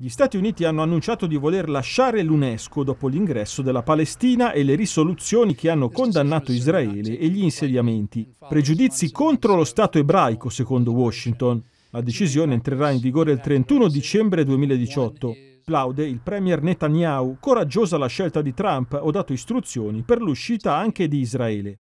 Gli Stati Uniti hanno annunciato di voler lasciare l'UNESCO dopo l'ingresso della Palestina e le risoluzioni che hanno condannato Israele e gli insediamenti. Pregiudizi contro lo Stato ebraico, secondo Washington. La decisione entrerà in vigore il 31 dicembre 2018. Plaude il premier Netanyahu, coraggiosa la scelta di Trump, ho dato istruzioni per l'uscita anche di Israele.